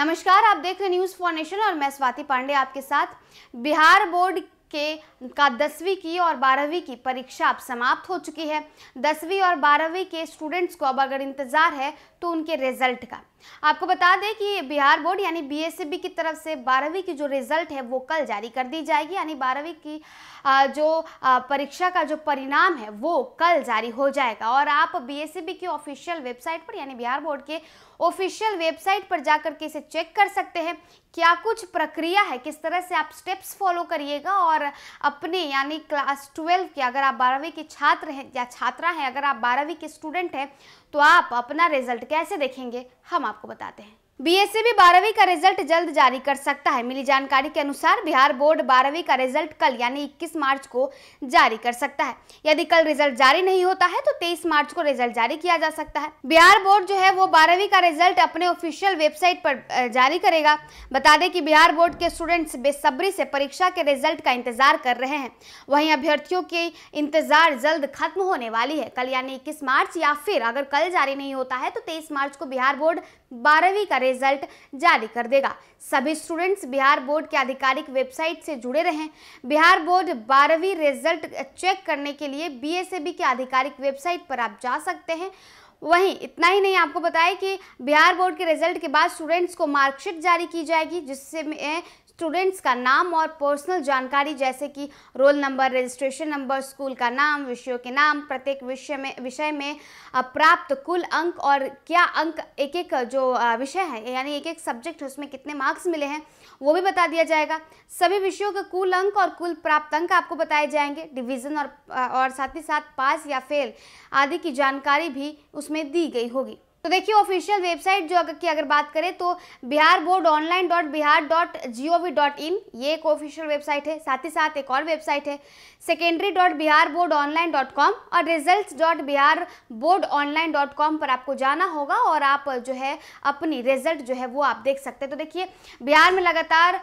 नमस्कार आप देख रहे न्यूज़ फॉर नेशन और मैं स्वाति पांडे आपके साथ बिहार बोर्ड के का दसवीं की और बारहवीं की परीक्षा अब समाप्त हो चुकी है दसवीं और बारहवीं के स्टूडेंट्स को अब अगर इंतज़ार है तो उनके रिजल्ट का आपको बता दें कि बिहार बोर्ड यानी बी e की तरफ से बारहवीं की जो रिजल्ट है वो कल जारी कर दी जाएगी यानी बारहवीं की जो परीक्षा का जो परिणाम है वो कल जारी हो जाएगा और आप बी e की ऑफिशियल वेबसाइट पर यानी बिहार बोर्ड के ऑफिशियल वेबसाइट पर जाकर के इसे चेक कर सकते हैं क्या कुछ प्रक्रिया है किस तरह से आप स्टेप्स फॉलो करिएगा और अपने यानी क्लास ट्वेल्व के अगर आप बारहवीं के छात्र हैं या छात्रा हैं अगर आप बारहवीं के स्टूडेंट हैं तो आप अपना रिजल्ट कैसे देखेंगे हम आपको बताते हैं बीएससी भी बारहवीं का रिजल्ट जल्द जारी कर सकता है मिली जानकारी के अनुसार बिहार बोर्ड बारहवीं का रिजल्ट कल यानी 21 मार्च को जारी कर सकता है यदि कल रिजल्ट जारी नहीं होता है तो 23 मार्च को रिजल्ट जारी किया जा सकता है बिहार बोर्ड जो है वो बारहवीं का रिजल्ट अपने ऑफिशियल वेबसाइट पर जारी करेगा बता दें कि बिहार बोर्ड के स्टूडेंट्स बेसब्री से परीक्षा के रिजल्ट का इंतजार कर रहे हैं वहीं अभ्यर्थियों के इंतजार जल्द खत्म होने वाली है कल यानी इक्कीस मार्च या फिर अगर कल जारी नहीं होता है तो तेईस मार्च को बिहार बोर्ड बारहवीं का रिजल्ट जारी कर देगा सभी स्टूडेंट्स बिहार बोर्ड के आधिकारिक वेबसाइट से जुड़े रहें बिहार बोर्ड बारहवीं रिजल्ट चेक करने के लिए बी के आधिकारिक वेबसाइट पर आप जा सकते हैं वहीं इतना ही नहीं आपको बताया कि बिहार बोर्ड के रिजल्ट के बाद स्टूडेंट्स को मार्कशीट जारी की जाएगी जिससे स्टूडेंट्स का नाम और पर्सनल जानकारी जैसे कि roll number registration number school का नाम विषयों के नाम प्रत्येक विषय में विषय में प्राप्त कुल अंक और क्या अंक एक एक जो विषय है यानी एक एक सब्जेक्ट है उसमें कितने मार्क्स मिले हैं वो भी बता दिया जाएगा सभी विषयों के कुल अंक और कुल प्राप्त अंक आपको बताए जाएंगे डिविजन और और साथ ही साथ पास या फेल आदि की जानकारी भी उस उसमें दी गई होगी तो देखिए ऑफिशियल वेबसाइट जो अगर की अगर बात करें तो Bihar board online dot Bihar dot G O V dot in ये एक ऑफिशियल वेबसाइट है साथ ही साथ एक और वेबसाइट है secondary dot Bihar board online dot com और result dot Bihar board online dot com पर आपको जाना होगा और आप जो है अपनी रिजल्ट जो है वो आप देख सकते हैं तो देखिए बिहार में लगातार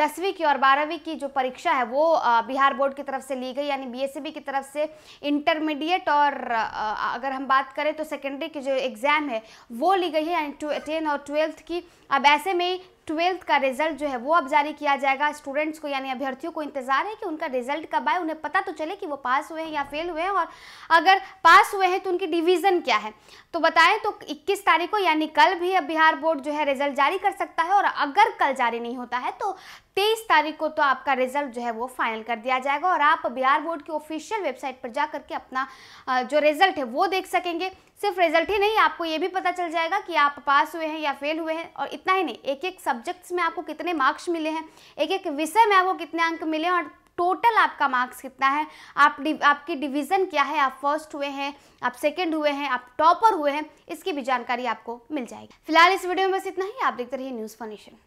दसवीं की और बारहवीं की जो परीक्षा है वो बिहार बोर्ड की तरफ से ली गई यानी बी e की तरफ से इंटरमीडिएट और अगर हम बात करें तो सेकेंडरी की जो एग्जाम एग्ज़ाम है वो ली गई है यानी टेन और ट्वेल्थ की अब ऐसे में ट्वेल्थ का रिजल्ट जो है वो अब जारी किया जाएगा स्टूडेंट्स को यानी अभ्यर्थियों को इंतजार है कि उनका रिजल्ट कब आए उन्हें पता तो चले कि वो पास हुए हैं या फेल हुए हैं और अगर पास हुए हैं तो उनकी डिवीजन क्या है तो बताएं तो 21 तारीख को यानी कल भी अब बिहार बोर्ड जो है रिजल्ट जारी कर सकता है और अगर कल जारी नहीं होता है तो तेईस तारीख को तो आपका रिजल्ट जो है वो फाइनल कर दिया जाएगा और आप बिहार बोर्ड की ऑफिशियल वेबसाइट पर जा करके अपना जो रिजल्ट है वो देख सकेंगे सिर्फ रिजल्ट ही नहीं आपको ये भी पता चल जाएगा कि आप पास हुए हैं या फेल हुए हैं और इतना ही नहीं एक एक सब्जेक्ट्स में आपको कितने मार्क्स मिले हैं एक एक विषय में आपको कितने अंक मिले हैं और टोटल आपका मार्क्स कितना है आप आपकी डिवीज़न क्या है आप फर्स्ट हुए हैं आप सेकंड हुए हैं आप टॉपर हुए हैं इसकी भी जानकारी आपको मिल जाएगी फिलहाल इस वीडियो में बस इतना ही आप देखते रहिए न्यूज़ फॉर नेशन